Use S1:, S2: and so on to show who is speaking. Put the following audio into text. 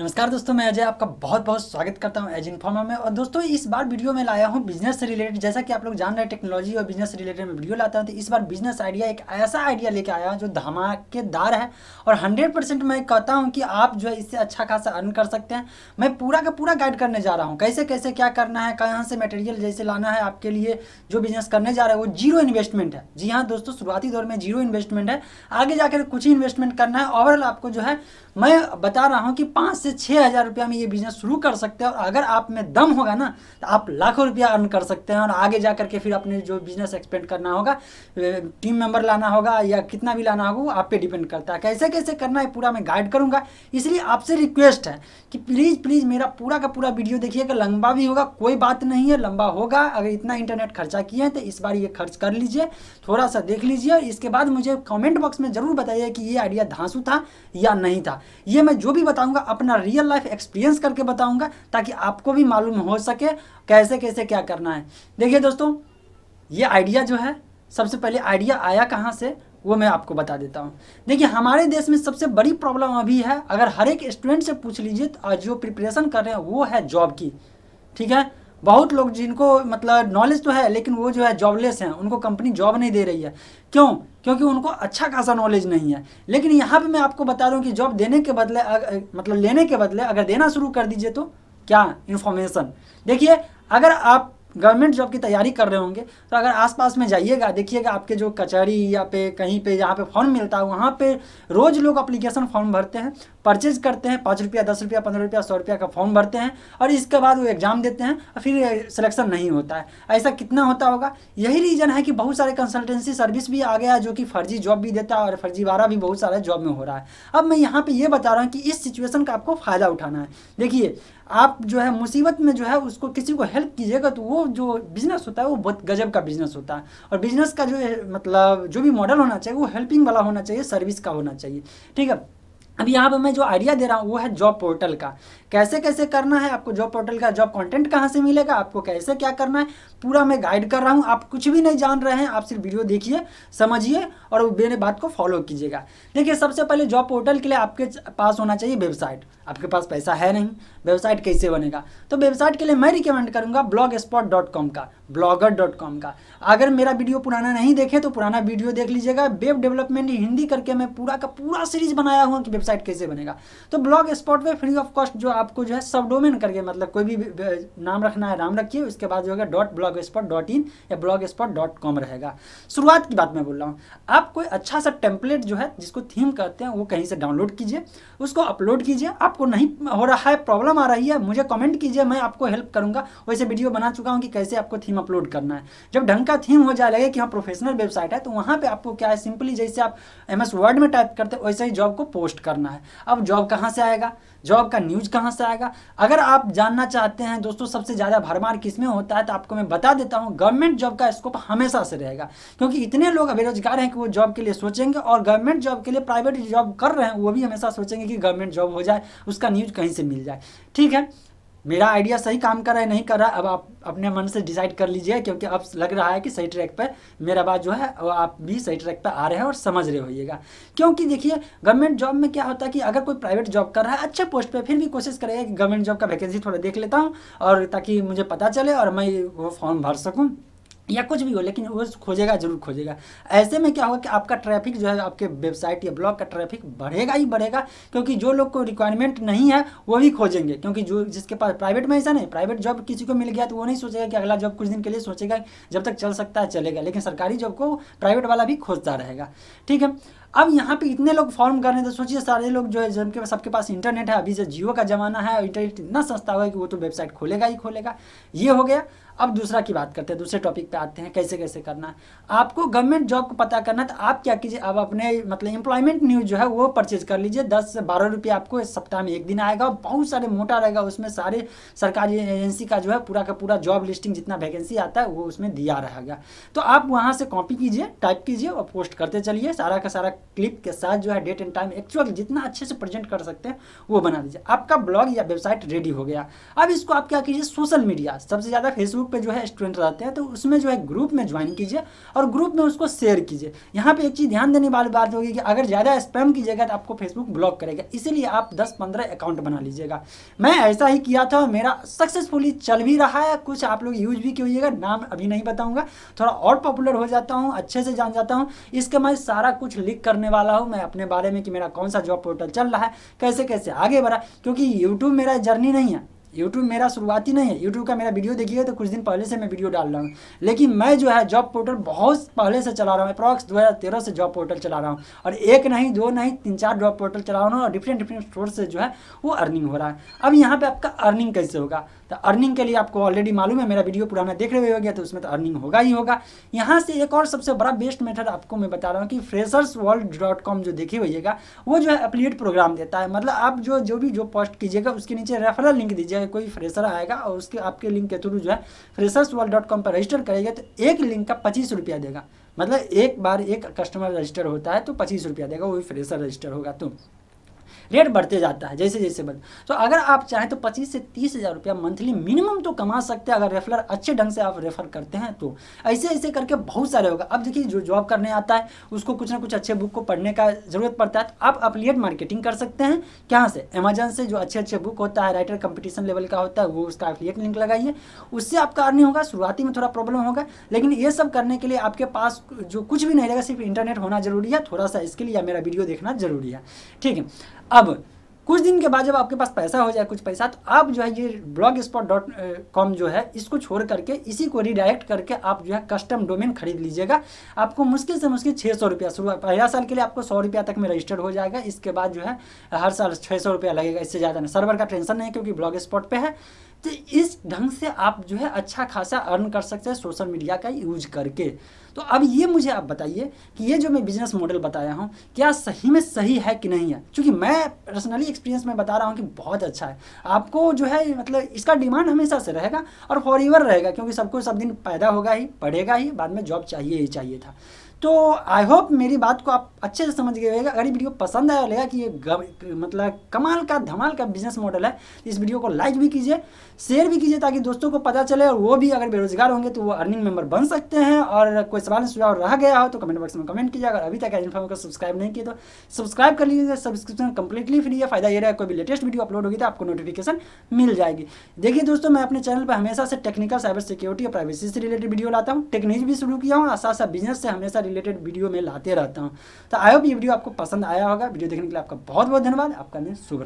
S1: नमस्कार दोस्तों मैं अजय आपका बहुत बहुत स्वागत करता हूं एज इन्फॉर्मर में और दोस्तों इस बार वीडियो में लाया हूं बिजनेस से रिलेटेड जैसा कि आप लोग जान रहे हैं टेक्नोलॉजी और बिजनेस रिलेटेड में वीडियो लाता हूं तो इस बार बिजनेस आइडिया एक ऐसा आइडिया लेके आया हूं जो धमाकेदार है और हंड्रेड मैं कहता हूँ कि आप जो है इससे अच्छा खासा अर्न कर सकते हैं मैं पूरा का पूरा गाइड करने जा रहा हूँ कैसे कैसे क्या करना है कहाँ से मटेरियल जैसे लाना है आपके लिए जो बिजनेस करने जा रहे हैं वो जीरो इन्वेस्टमेंट है जी हाँ दोस्तों शुरुआती दौर में जीरो इन्वेस्टमेंट है आगे जाकर कुछ ही इन्वेस्टमेंट करना है ओवरऑल आपको जो है मैं बता रहा हूँ कि पाँच से छः हज़ार रुपया में ये बिजनेस शुरू कर सकते हैं और अगर आप में दम होगा ना तो आप लाखों रुपया अर्न कर सकते हैं और आगे जा करके फिर अपने जो बिजनेस एक्सपेंड करना होगा टीम मेंबर लाना होगा या कितना भी लाना होगा वो आप पे डिपेंड करता है कैसे कैसे करना है पूरा मैं गाइड करूँगा इसलिए आपसे रिक्वेस्ट है कि प्लीज़ प्लीज़ मेरा पूरा का पूरा वीडियो देखिएगा लंबा भी होगा कोई बात नहीं है लंबा होगा अगर इतना इंटरनेट खर्चा किए हैं तो इस बार ये खर्च कर लीजिए थोड़ा सा देख लीजिए और इसके बाद मुझे कॉमेंट बॉक्स में ज़रूर बताइए कि ये आइडिया धांसू था या नहीं था ये मैं जो भी बताऊँगा अपना अपना रियल लाइफ एक्सपीरियंस करके बताऊंगा ताकि आपको भी मालूम हो सके कैसे कैसे क्या करना है देखिए दोस्तों ये आइडिया जो है सबसे पहले आइडिया आया कहाँ से वो मैं आपको बता देता हूँ देखिए हमारे देश में सबसे बड़ी प्रॉब्लम अभी है अगर हर एक स्टूडेंट से पूछ लीजिए तो जो प्रिपरेशन कर रहे हैं वो है जॉब की ठीक है बहुत लोग जिनको मतलब नॉलेज तो है लेकिन वो जो है जॉबलेस हैं उनको कंपनी जॉब नहीं दे रही है क्यों क्योंकि उनको अच्छा खासा नॉलेज नहीं है लेकिन यहाँ पे मैं आपको बता रहा हूँ कि जॉब देने के बदले मतलब लेने के बदले अगर देना शुरू कर दीजिए तो क्या इन्फॉर्मेशन देखिए अगर आप गवर्नमेंट जॉब की तैयारी कर रहे होंगे तो अगर आसपास में जाइएगा देखिएगा आपके जो कचहरी या पे कहीं पे जहाँ पे फॉर्म मिलता है वहाँ पे रोज़ लोग अप्लीकेशन फॉर्म भरते हैं परचेज करते हैं पाँच रुपया दस रुपया पंद्रह रुपया सौ रुपया का फॉर्म भरते हैं और इसके बाद वो एग्ज़ाम देते हैं और फिर सिलेक्शन नहीं होता है ऐसा कितना होता होगा यही रीज़न है कि बहुत सारे कंसल्टेंसी सर्विस भी आ गया जो कि फर्जी जॉब भी देता है और फर्जी वारा भी बहुत सारे जॉब में हो रहा है अब मैं यहाँ पर ये बता रहा हूँ कि इस सिचुएसन का आपको फ़ायदा उठाना है देखिए आप जो है मुसीबत में जो है उसको किसी को हेल्प कीजिएगा तो वो जो बिजनेस होता है वो बहुत गजब का बिजनेस होता है और बिजनेस का जो मतलब जो भी मॉडल होना चाहिए वो हेल्पिंग वाला होना चाहिए सर्विस का होना चाहिए ठीक है अब यहाँ पर मैं जो आइडिया दे रहा हूँ वो है जॉब पोर्टल का कैसे कैसे करना है आपको जॉब पोर्टल का जॉब कंटेंट कहाँ से मिलेगा आपको कैसे क्या करना है पूरा मैं गाइड कर रहा हूँ आप कुछ भी नहीं जान रहे हैं आप सिर्फ वीडियो देखिए समझिए और मेरे बात को फॉलो कीजिएगा देखिए सबसे पहले जॉब पोर्टल के लिए आपके पास होना चाहिए वेबसाइट आपके पास पैसा है नहीं वेबसाइट कैसे बनेगा तो वेबसाइट के लिए मैं रिकमेंड करूँगा ब्लॉग का ब्लॉगर डॉट कॉम का अगर मेरा वीडियो पुराना नहीं देखे तो पुराना वीडियो देख लीजिएगा वेब डेवलपमेंट हिंदी करके मैं पूरा का पूरा सीरीज बनाया हुआ कि वेबसाइट कैसे बनेगा तो ब्लॉग स्पॉट पे फ्री ऑफ कॉस्ट जो आपको जो है सब डोमेन करके मतलब कोई भी नाम रखना है नाम रखिए उसके बाद जो होगा dot blogspot dot in या ब्लॉग स्पॉट डॉट कॉम रहेगा शुरुआत की बात मैं बोल रहा हूँ आप कोई अच्छा सा टेम्पलेट जो है जिसको थीम कहते हैं वो कहीं से डाउनलोड कीजिए उसको अपलोड कीजिए आपको नहीं हो रहा है प्रॉब्लम आ रही है मुझे कॉमेंट कीजिए मैं आपको हेल्प करूँगा वैसे वीडियो बना चुका हूँ कि कैसे आपको थीम थीम अपलोड करना है जब ढंग का थीम हो जाए लगे कि हाँ प्रोफेशनल वेबसाइट है तो वहाँ पे आपको क्या है सिंपली जैसे आप एम एस वर्ड में टाइप करते हैं वैसे ही जॉब को पोस्ट करना है अब जॉब कहाँ से आएगा जॉब का न्यूज कहाँ से आएगा अगर आप जानना चाहते हैं दोस्तों सबसे ज़्यादा भरमार किस में होता है तो आपको मैं बता देता हूँ गवर्नमेंट जॉब का स्कोप हमेशा से रहेगा क्योंकि इतने लोग बेरोजगार हैं कि वो जॉब के लिए सोचेंगे और गवर्नमेंट जॉब के लिए प्राइवेट जॉब कर रहे हैं वो भी हमेशा सोचेंगे कि गवर्नमेंट जॉब हो जाए उसका न्यूज कहीं से मिल जाए ठीक है मेरा आइडिया सही काम कर रहा है नहीं कर रहा है अब आप अपने मन से डिसाइड कर लीजिए क्योंकि अब लग रहा है कि सही ट्रैक पर मेरा बात जो है आप भी सही ट्रैक पर आ रहे हैं और समझ रहे होइएगा क्योंकि देखिए गवर्नमेंट जॉब में क्या होता है कि अगर कोई प्राइवेट जॉब कर रहा है अच्छे पोस्ट पर फिर भी कोशिश करेगा कि गवर्नमेंट जॉब का वैकेंसी थोड़ा देख लेता हूँ और ताकि मुझे पता चले और मैं वो फॉर्म भर सकूँ या कुछ भी हो लेकिन वो खोजेगा जरूर खोजेगा ऐसे में क्या होगा कि आपका ट्रैफिक जो है आपके वेबसाइट या ब्लॉग का ट्रैफिक बढ़ेगा ही बढ़ेगा क्योंकि जो लोग को रिक्वायरमेंट नहीं है वो भी खोजेंगे क्योंकि जो जिसके पास प्राइवेट में ऐसा नहीं प्राइवेट जॉब किसी को मिल गया तो वो नहीं सोचेगा कि अगला जॉब कुछ दिन के लिए सोचेगा जब तक चल सकता है चलेगा लेकिन सरकारी जॉब को प्राइवेट वाला भी खोजता रहेगा ठीक है अब यहाँ पे इतने लोग फॉर्म कर रहे हैं तो सोचिए सारे लोग जो है जिनके पास सबके पास इंटरनेट है अभी जो जियो का ज़माना है इंटरनेट इतना सस्ता हुआ है कि वो तो वेबसाइट खोलेगा ही खोलेगा ये हो गया अब दूसरा की बात करते हैं दूसरे टॉपिक पे आते हैं कैसे कैसे करना है आपको गवर्नमेंट जॉब को पता करना तो आप क्या कीजिए आप अपने मतलब एम्प्लॉयमेंट न्यूज़ जो है वो परचेज कर लीजिए दस से बारह रुपये आपको सप्ताह में एक दिन आएगा बहुत सारे मोटा रहेगा उसमें सारे सरकारी एजेंसी का जो है पूरा का पूरा जॉब लिस्टिंग जितना वैकेंसी आता है वो उसमें दिया रहेगा तो आप वहाँ से कॉपी कीजिए टाइप कीजिए और पोस्ट करते चलिए सारा का सारा क्लिप के साथ जो है डेट एंड टाइम एक्चुअल जितना अच्छे से प्रेजेंट कर सकते हैं वो बना दीजिए आपका ब्लॉग या वेबसाइट रेडी हो गया अब इसको आप क्या कीजिए सोशल मीडिया सबसे ज़्यादा फेसबुक फेसबुक पे जो है स्टूडेंट रहते हैं तो उसमें जो है ग्रुप में ज्वाइन कीजिए और ग्रुप में उसको शेयर कीजिए यहाँ पे एक चीज़ ध्यान देने वाली बात होगी कि अगर ज़्यादा स्पैम कीजिएगा तो आपको फेसबुक ब्लॉक करेगा इसीलिए आप दस पंद्रह अकाउंट बना लीजिएगा मैं ऐसा ही किया था मेरा सक्सेसफुली चल भी रहा है कुछ आप लोग यूज भी कीजिएगा नाम अभी नहीं बताऊँगा थोड़ा और पॉपुलर हो जाता हूँ अच्छे से जान जाता हूँ इसका मैं सारा कुछ लिख करने वाला हूँ मैं अपने बारे में कि मेरा कौन सा जॉब पोर्टल चल रहा है कैसे कैसे आगे बढ़ा क्योंकि यूट्यूब मेरा जर्नी नहीं है यूट्यूब मेरा शुरुआती नहीं है यूट्यूब का मेरा वीडियो देखिएगा तो कुछ दिन पहले से मैं वीडियो डाल रहा हूँ लेकिन मैं जो है जॉब पोर्टल बहुत पहले से चला रहा हूँ अप्रॉक्स 2013 से जॉब पोर्टल चला रहा हूँ और एक नहीं दो नहीं तीन चार जॉब पोर्टल चला रहा हूँ और डिफरेंट डिफरेंट स्टोर से जो है वो अर्निंग हो रहा है अब यहाँ पर आपका अर्निंग कैसे होगा तो अर्निंग के लिए आपको ऑलरेडी मालूम है मेरा वीडियो पुराना देख रहे हो गया तो उसमें तो अर्निंग होगा ही होगा यहाँ से एक और सबसे बड़ा बेस्ट मेथड आपको मैं बता रहा हूँ कि फ्रेशर्स वर्ल्ड डॉट कॉम जो देखे होइएगा वो जो है अपलीट प्रोग्राम देता है मतलब आप जो जो भी जो पोस्ट कीजिएगा उसके नीचे रेफरल लिंक दीजिएगा है कोई फ्रेशर आएगा और उसके आपके लिंक के थ्रू जो है फ्रेशर्स वर्ल्ड डॉट कॉम पर रजिस्टर करेगा तो एक लिंक का पच्चीस रुपया देगा मतलब एक बार एक कस्टमर रजिस्टर होता है तो पच्चीस रुपया देगा वही फ्रेशर रजिस्टर होगा तो रेट बढ़ते जाता है जैसे जैसे बढ़ तो अगर आप चाहें तो पच्चीस से तीस हज़ार रुपया मंथली मिनिमम तो कमा सकते हैं अगर रेफरर अच्छे ढंग से आप रेफर करते हैं तो ऐसे ऐसे करके बहुत सारे होगा अब देखिए जो जॉब करने आता है उसको कुछ ना कुछ अच्छे बुक को पढ़ने का ज़रूरत पड़ता है तो आप अपलियट मार्केटिंग कर सकते हैं कहाँ से अमेजन से जो अच्छे अच्छे बुक होता है राइटर कंपटीशन लेवल का होता है वो उसका अपलियट लिंक लगाइए उससे आपका अर्निंग होगा शुरुआती में थोड़ा प्रॉब्लम होगा लेकिन ये सब करने के लिए आपके पास जो कुछ भी नहीं रहेगा सिर्फ इंटरनेट होना जरूरी है थोड़ा सा इसके लिए मेरा वीडियो देखना जरूरी है ठीक है अब कुछ दिन के बाद जब आपके पास पैसा हो जाए कुछ पैसा तो आप जो है ये ब्लॉग स्पॉट डॉट कॉम जो है इसको छोड़ करके इसी को रिडायरेक्ट करके आप जो है कस्टम डोमेन खरीद लीजिएगा आपको मुश्किल से मुश्किल छः सौ रुपया शुरू पहला साल के लिए आपको सौ रुपया तक में रजिस्टर्ड हो जाएगा इसके बाद जो है हर साल छः सौ रुपया लगेगा इससे ज़्यादा नहीं सर्वर का टेंशन नहीं है क्योंकि ब्लॉग स्पॉट पर है तो इस ढंग से आप जो है अच्छा खासा अर्न कर सकते हैं सोशल मीडिया का यूज करके तो अब ये मुझे आप बताइए कि ये जो मैं बिजनेस मॉडल बताया हूँ क्या सही में सही है कि नहीं है क्योंकि मैं पर्सनली एक्सपीरियंस में बता रहा हूँ कि बहुत अच्छा है आपको जो है मतलब इसका डिमांड हमेशा से रहेगा और फॉर रहेगा क्योंकि सबको सब दिन पैदा होगा ही पढ़ेगा ही बाद में जॉब चाहिए ही चाहिए था तो आई होप मेरी बात को आप अच्छे से समझ गए होगा अगर ये वीडियो पसंद आया लगेगा कि ये मतलब कमाल का धमाल का बिजनेस मॉडल है तो इस वीडियो को लाइक भी कीजिए शेयर भी कीजिए ताकि दोस्तों को पता चले और वो भी अगर बेरोजगार होंगे तो वो अर्निंग मेंबर बन सकते हैं और कोई सवाल सुझाव रह गया हो तो कमेंट बॉक्स में कमेंट कीजिए अगर अभी तक एजेंट फॉर्म को सब्सक्राइब नहीं किया तो सब्सक्राइब कर लीजिए सब्सक्रिप्शन कंप्लीटली फ्री है फायदा ये रहा कोई भी लेटेस्ट वीडियो अपलोड होगी तो आपको नोटिफिकेशन मिल जाएगी देखिए दोस्तों मैं अपने चैनल पर हमेशा से टेक्निकल साइबर सिक्योरिटी और प्राइवेसी से रिलेटेड वीडियो लाता हूँ टेक्निक भी शुरू किया हूँ और साथ साथ बिजनेस से हमेशा रिलेटेड वीडियो मैं लाते रहता हूँ तो आयो भी वीडियो आपको पसंद आया होगा वीडियो देखने के लिए आपका बहुत बहुत धन्यवाद आपका दिन शुभ